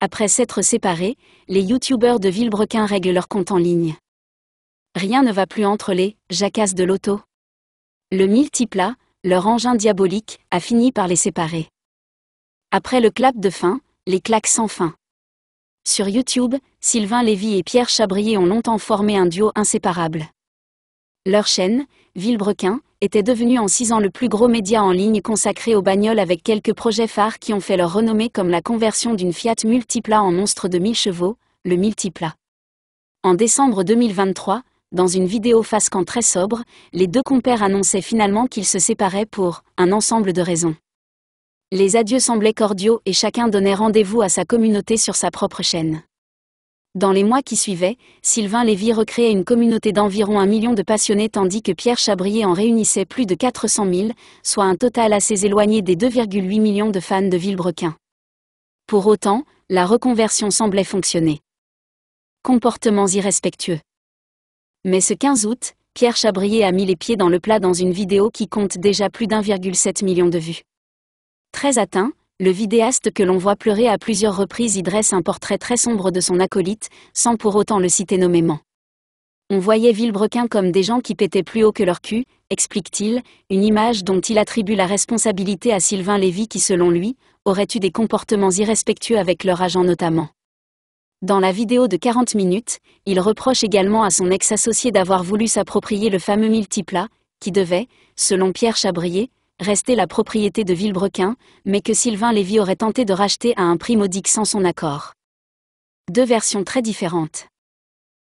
Après s'être séparés, les youtubeurs de Villebrequin règlent leur compte en ligne. Rien ne va plus entre les jacasses de l'auto. Le multiplat, leur engin diabolique, a fini par les séparer. Après le clap de fin, les claques sans fin. Sur YouTube, Sylvain Lévy et Pierre Chabrier ont longtemps formé un duo inséparable. Leur chaîne, Villebrequin, était devenue en six ans le plus gros média en ligne consacré aux bagnoles avec quelques projets phares qui ont fait leur renommée comme la conversion d'une Fiat Multipla en monstre de 1000 chevaux, le Multipla. En décembre 2023, dans une vidéo Fascan très sobre, les deux compères annonçaient finalement qu'ils se séparaient pour un ensemble de raisons. Les adieux semblaient cordiaux et chacun donnait rendez-vous à sa communauté sur sa propre chaîne. Dans les mois qui suivaient, Sylvain Lévy recréait une communauté d'environ un million de passionnés tandis que Pierre Chabrier en réunissait plus de 400 000, soit un total assez éloigné des 2,8 millions de fans de Villebrequin. Pour autant, la reconversion semblait fonctionner. Comportements irrespectueux. Mais ce 15 août, Pierre Chabrier a mis les pieds dans le plat dans une vidéo qui compte déjà plus d'1,7 million de vues. Très atteint, le vidéaste que l'on voit pleurer à plusieurs reprises y dresse un portrait très sombre de son acolyte, sans pour autant le citer nommément. On voyait Villebrequin comme des gens qui pétaient plus haut que leur cul, explique-t-il, une image dont il attribue la responsabilité à Sylvain Lévy qui, selon lui, aurait eu des comportements irrespectueux avec leur agent notamment. Dans la vidéo de 40 minutes, il reproche également à son ex-associé d'avoir voulu s'approprier le fameux multiplat, qui devait, selon Pierre Chabrier, restait la propriété de Villebrequin, mais que Sylvain Lévy aurait tenté de racheter à un prix modique sans son accord. Deux versions très différentes.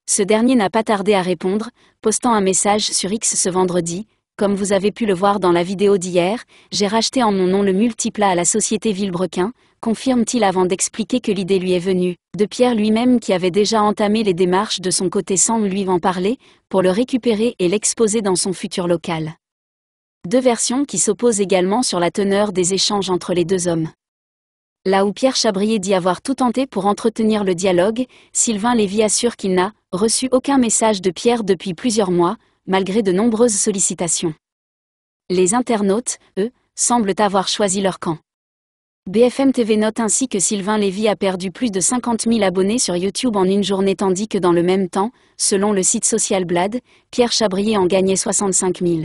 Ce dernier n'a pas tardé à répondre, postant un message sur X ce vendredi. Comme vous avez pu le voir dans la vidéo d'hier, j'ai racheté en mon nom le Multipla à la société Villebrequin, confirme-t-il avant d'expliquer que l'idée lui est venue, de Pierre lui-même qui avait déjà entamé les démarches de son côté sans lui en parler, pour le récupérer et l'exposer dans son futur local. Deux versions qui s'opposent également sur la teneur des échanges entre les deux hommes. Là où Pierre Chabrier dit avoir tout tenté pour entretenir le dialogue, Sylvain Lévy assure qu'il n'a reçu aucun message de Pierre depuis plusieurs mois, malgré de nombreuses sollicitations. Les internautes, eux, semblent avoir choisi leur camp. BFM TV note ainsi que Sylvain Lévy a perdu plus de 50 000 abonnés sur YouTube en une journée tandis que dans le même temps, selon le site Social Blade, Pierre Chabrier en gagnait 65 000.